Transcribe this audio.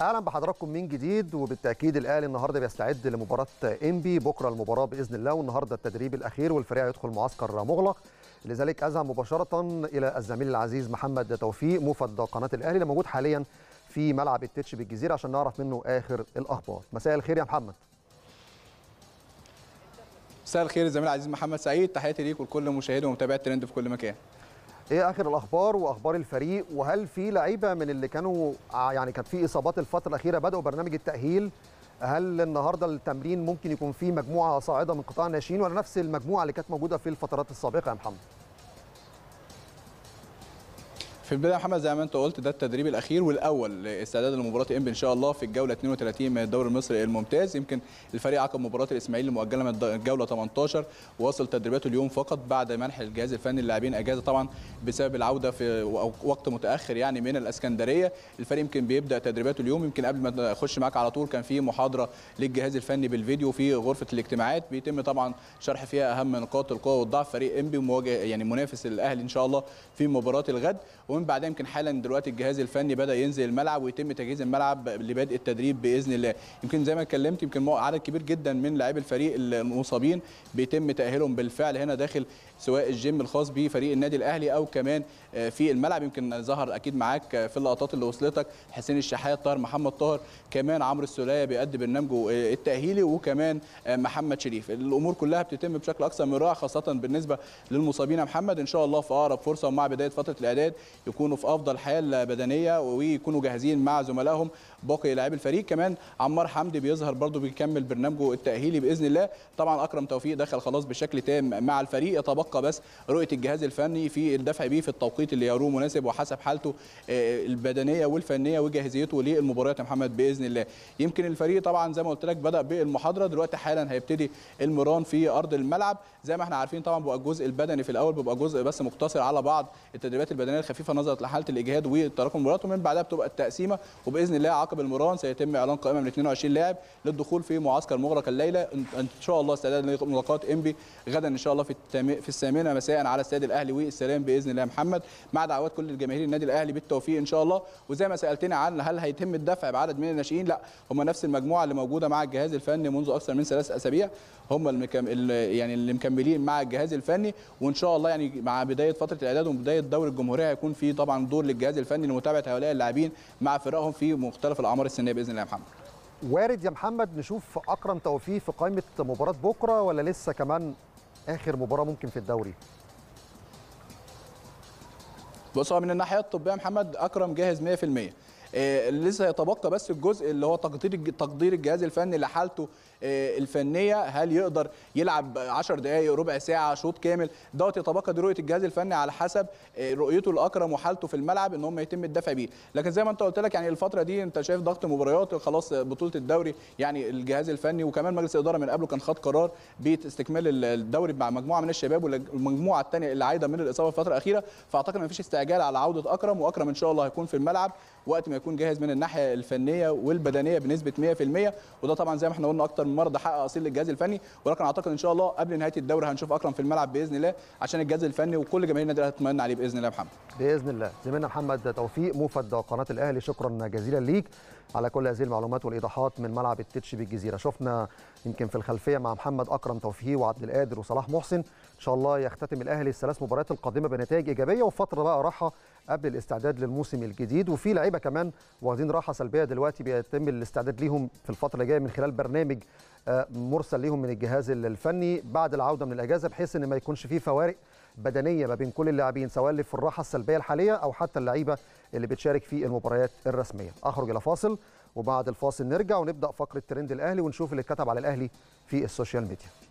اهلا بحضراتكم من جديد وبالتاكيد الاهلي النهارده بيستعد لمباراه انبي بكره المباراه باذن الله والنهارده التدريب الاخير والفريق يدخل معسكر مغلق لذلك اذهب مباشره الى الزميل العزيز محمد توفيق موفد قناه الاهلي اللي موجود حاليا في ملعب التتش بالجزيره عشان نعرف منه اخر الاخبار مساء الخير يا محمد مساء الخير الزميل العزيز محمد سعيد تحياتي ليك ولكل مشاهدي ومتابعي الترند في كل مكان ايه اخر الاخبار واخبار الفريق وهل في لعيبه من اللي كانوا يعني كانت في اصابات الفتره الاخيره بداوا برنامج التاهيل هل النهارده التمرين ممكن يكون فيه مجموعه صاعده من قطاع الناشئين ولا نفس المجموعه اللي كانت موجوده في الفترات السابقه يا محمد في البدايه محمد زي ما انت قلت ده التدريب الاخير والاول لاستعداد لمباراه انبي ان شاء الله في الجوله 32 من الدوري المصري الممتاز يمكن الفريق عقب مباراه الاسماعيلي المؤجله من الجوله 18 واصل تدريباته اليوم فقط بعد منح الجهاز الفني للاعبين اجازه طبعا بسبب العوده في وقت متاخر يعني من الاسكندريه الفريق يمكن بيبدا تدريباته اليوم يمكن قبل ما اخش معاك على طول كان في محاضره للجهاز الفني بالفيديو في غرفه الاجتماعات بيتم طبعا شرح فيها اهم نقاط القوه والضعف فريق انبي مواجه يعني منافس الاهلي ان شاء الله في مباراه الغد ومن بعدها يمكن حالا دلوقتي الجهاز الفني بدا ينزل الملعب ويتم تجهيز الملعب لبدء التدريب باذن الله يمكن زي ما اتكلمت يمكن عدد كبير جدا من لاعبي الفريق المصابين بيتم تاهيلهم بالفعل هنا داخل سواء الجيم الخاص بفريق النادي الاهلي او كمان آه، في الملعب يمكن ظهر اكيد معاك آه، في اللقطات اللي وصلتك حسين الشحات طاهر محمد طاهر كمان عمرو السوليه بيأدي برنامجه آه، التاهيلي وكمان محمد شريف الامور كلها بتتم بشكل اكثر من رائع خاصه بالنسبه للمصابين يا محمد ان شاء الله في اقرب فرصه ومع بدايه فتره الاعداد يكونوا في افضل حال بدنيه ويكونوا جاهزين مع زملائهم باقي لاعبي الفريق كمان عمار حمدي بيظهر برده بيكمل برنامجه التاهيلي باذن الله طبعا اكرم توفيق دخل خلاص بشكل تام مع الفريق يتبقى بس رؤيه الجهاز الفني في الدفع بيه في التوقيت اللي يروه مناسب وحسب حالته آه، البدنيه والفنيه وجاهزيته للمباريات يا محمد باذن الله يمكن الفريق طبعا زي ما قلت لك بدا بالمحاضره دلوقتي حالا هيبتدي المران في ارض الملعب زي ما احنا عارفين طبعا بيبقى الجزء البدني في الاول بيبقى جزء بس مقتصر على بعض التدريبات البدنيه الخفيفه نظرت لحاله الاجهاد وتراكم المباريات ومن بعدها بتبقى التقسيمه وباذن الله عقب المران سيتم اعلان قائمه من 22 لاعب للدخول في معسكر مغلق الليله ان شاء الله استعداد لملاقات انبي غدا ان شاء الله في في الثامنه مساء على استاد الاهلي والسلام باذن الله يا محمد مع دعوات كل الجماهير النادي الاهلي بالتوفيق ان شاء الله وزي ما سالتني عن هل هيتم الدفع بعدد من الناشئين لا هم نفس المجموعه اللي موجوده مع الجهاز الفني منذ اكثر من ثلاث اسابيع هم المكم... يعني اللي مكملين مع الجهاز الفني وان شاء الله يعني مع بدايه فتره الاعداد وبدايه دوري الجمهوريه هيكون في في طبعا دور للجهاز الفني لمتابعه هؤلاء اللاعبين مع فرقهم في مختلف الاعمار السنيه باذن الله يا محمد وارد يا محمد نشوف اكرم توفيق في قائمه مباراه بكره ولا لسه كمان اخر مباراه ممكن في الدوري بص من الناحيه الطبيه محمد اكرم جاهز 100% آه، لسه يتبقى بس الجزء اللي هو تقدير تقدير الجهاز الفني لحالته آه، الفنيه هل يقدر يلعب 10 دقائق ربع ساعه شوط كامل دوت يتبقى دي رؤيه الجهاز الفني على حسب آه، رؤيته الاكرم وحالته في الملعب ان هم يتم الدفع بيه لكن زي ما انت قلت لك يعني الفتره دي انت شايف ضغط مباريات خلاص بطوله الدوري يعني الجهاز الفني وكمان مجلس الاداره من قبله كان خد قرار باستكمال الدوري مع مجموعه من الشباب والمجموعه الثانيه اللي عايده من الاصابه الفتره الاخيره فاعتقد ما فيش استعجال على عوده اكرم واكرم ان شاء الله هيكون في الملعب وقت ما يكون جاهز من الناحيه الفنيه والبدنيه بنسبه 100% وده طبعا زي ما احنا قلنا اكتر من مره ده حقق اصيل للجهاز الفني ولكن اعتقد ان شاء الله قبل نهايه الدوري هنشوف اكرم في الملعب باذن الله عشان الجهاز الفني وكل جماهير النادي هتتمنى عليه باذن الله يا محمد باذن الله زميلنا محمد توفيق موفد قناه الاهلي شكرا جزيلا ليك على كل هذه المعلومات والايضاحات من ملعب التتش بالجزيره شفنا يمكن في الخلفيه مع محمد اكرم توفيق وعبد القادر وصلاح محسن ان شاء الله يختتم الاهلي الثلاث مباريات القادمه بنتائج ايجابيه وفتره بقى راحه قبل الاستعداد للموسم الجديد وفي لعيبه كمان واخدين راحه سلبيه دلوقتي بيتم الاستعداد ليهم في الفتره اللي جايه من خلال برنامج آه، مرسل ليهم من الجهاز الفني بعد العوده من الاجازه بحيث ان ما يكونش فيه فوارق بدنيه ما بين كل اللاعبين سواء اللي في الراحه السلبيه الحاليه او حتى اللعيبه اللي بتشارك في المباريات الرسميه اخرج الى فاصل وبعد الفاصل نرجع ونبدا فقره ترند الاهلي ونشوف اللي اتكتب على الاهلي في السوشيال ميديا